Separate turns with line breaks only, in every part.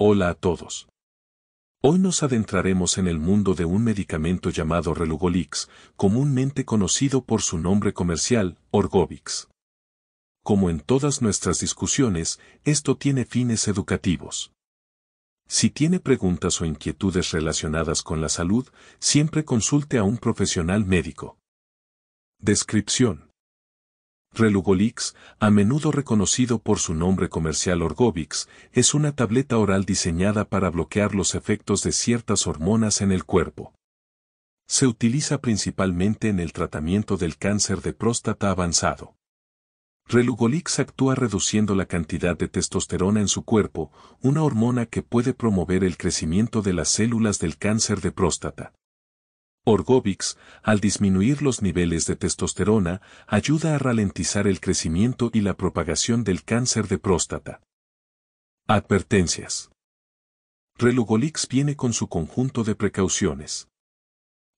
Hola a todos. Hoy nos adentraremos en el mundo de un medicamento llamado Relugolix, comúnmente conocido por su nombre comercial, Orgovix. Como en todas nuestras discusiones, esto tiene fines educativos. Si tiene preguntas o inquietudes relacionadas con la salud, siempre consulte a un profesional médico. Descripción. Relugolix, a menudo reconocido por su nombre comercial Orgovix, es una tableta oral diseñada para bloquear los efectos de ciertas hormonas en el cuerpo. Se utiliza principalmente en el tratamiento del cáncer de próstata avanzado. Relugolix actúa reduciendo la cantidad de testosterona en su cuerpo, una hormona que puede promover el crecimiento de las células del cáncer de próstata. Orgovix, al disminuir los niveles de testosterona, ayuda a ralentizar el crecimiento y la propagación del cáncer de próstata. Advertencias. Relugolix viene con su conjunto de precauciones.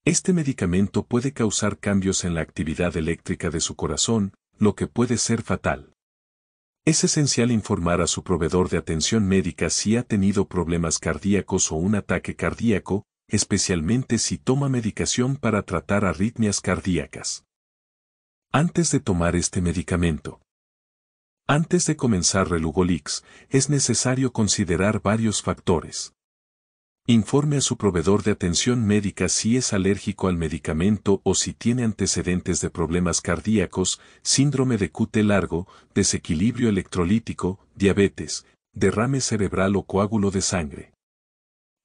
Este medicamento puede causar cambios en la actividad eléctrica de su corazón, lo que puede ser fatal. Es esencial informar a su proveedor de atención médica si ha tenido problemas cardíacos o un ataque cardíaco, especialmente si toma medicación para tratar arritmias cardíacas. Antes de tomar este medicamento, antes de comenzar Relugolix, es necesario considerar varios factores. Informe a su proveedor de atención médica si es alérgico al medicamento o si tiene antecedentes de problemas cardíacos, síndrome de QT largo, desequilibrio electrolítico, diabetes, derrame cerebral o coágulo de sangre.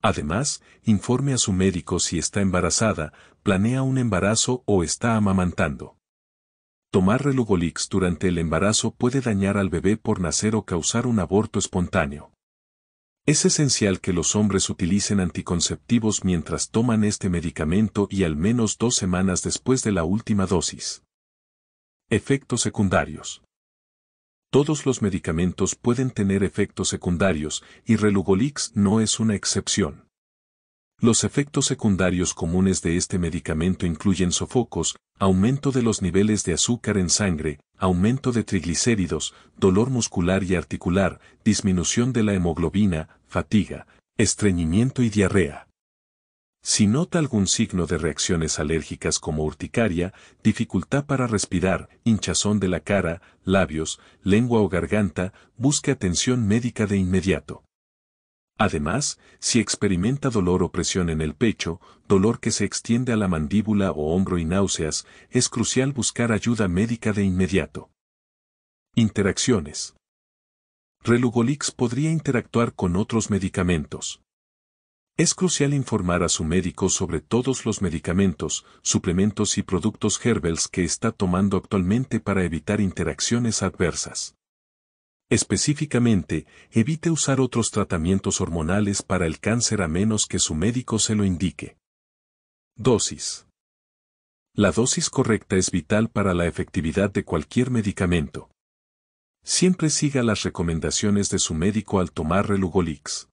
Además, informe a su médico si está embarazada, planea un embarazo o está amamantando. Tomar relugolix durante el embarazo puede dañar al bebé por nacer o causar un aborto espontáneo. Es esencial que los hombres utilicen anticonceptivos mientras toman este medicamento y al menos dos semanas después de la última dosis. Efectos secundarios. Todos los medicamentos pueden tener efectos secundarios y Relugolix no es una excepción. Los efectos secundarios comunes de este medicamento incluyen sofocos, aumento de los niveles de azúcar en sangre, aumento de triglicéridos, dolor muscular y articular, disminución de la hemoglobina, fatiga, estreñimiento y diarrea. Si nota algún signo de reacciones alérgicas como urticaria, dificultad para respirar, hinchazón de la cara, labios, lengua o garganta, busque atención médica de inmediato. Además, si experimenta dolor o presión en el pecho, dolor que se extiende a la mandíbula o hombro y náuseas, es crucial buscar ayuda médica de inmediato. Interacciones. Relugolix podría interactuar con otros medicamentos. Es crucial informar a su médico sobre todos los medicamentos, suplementos y productos herbels que está tomando actualmente para evitar interacciones adversas. Específicamente, evite usar otros tratamientos hormonales para el cáncer a menos que su médico se lo indique. Dosis. La dosis correcta es vital para la efectividad de cualquier medicamento. Siempre siga las recomendaciones de su médico al tomar relugolix.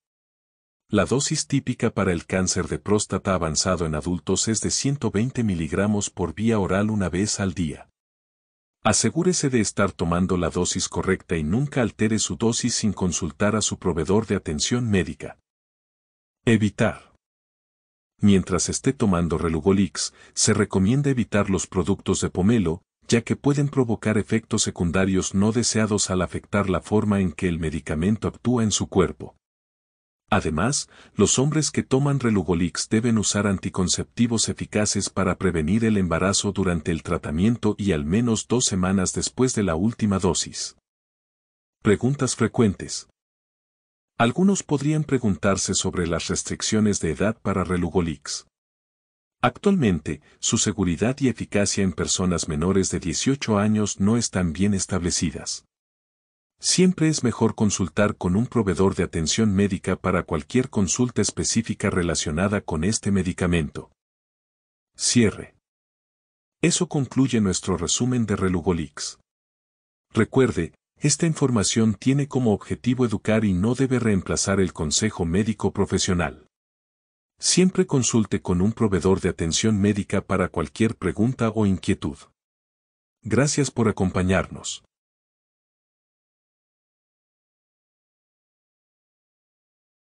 La dosis típica para el cáncer de próstata avanzado en adultos es de 120 miligramos por vía oral una vez al día. Asegúrese de estar tomando la dosis correcta y nunca altere su dosis sin consultar a su proveedor de atención médica. Evitar. Mientras esté tomando Relugolix, se recomienda evitar los productos de pomelo, ya que pueden provocar efectos secundarios no deseados al afectar la forma en que el medicamento actúa en su cuerpo. Además, los hombres que toman relugolix deben usar anticonceptivos eficaces para prevenir el embarazo durante el tratamiento y al menos dos semanas después de la última dosis. Preguntas frecuentes. Algunos podrían preguntarse sobre las restricciones de edad para relugolix. Actualmente, su seguridad y eficacia en personas menores de 18 años no están bien establecidas. Siempre es mejor consultar con un proveedor de atención médica para cualquier consulta específica relacionada con este medicamento. Cierre. Eso concluye nuestro resumen de Relugolix. Recuerde, esta información tiene como objetivo educar y no debe reemplazar el consejo médico profesional. Siempre consulte con un proveedor de atención médica para cualquier pregunta o inquietud. Gracias por acompañarnos.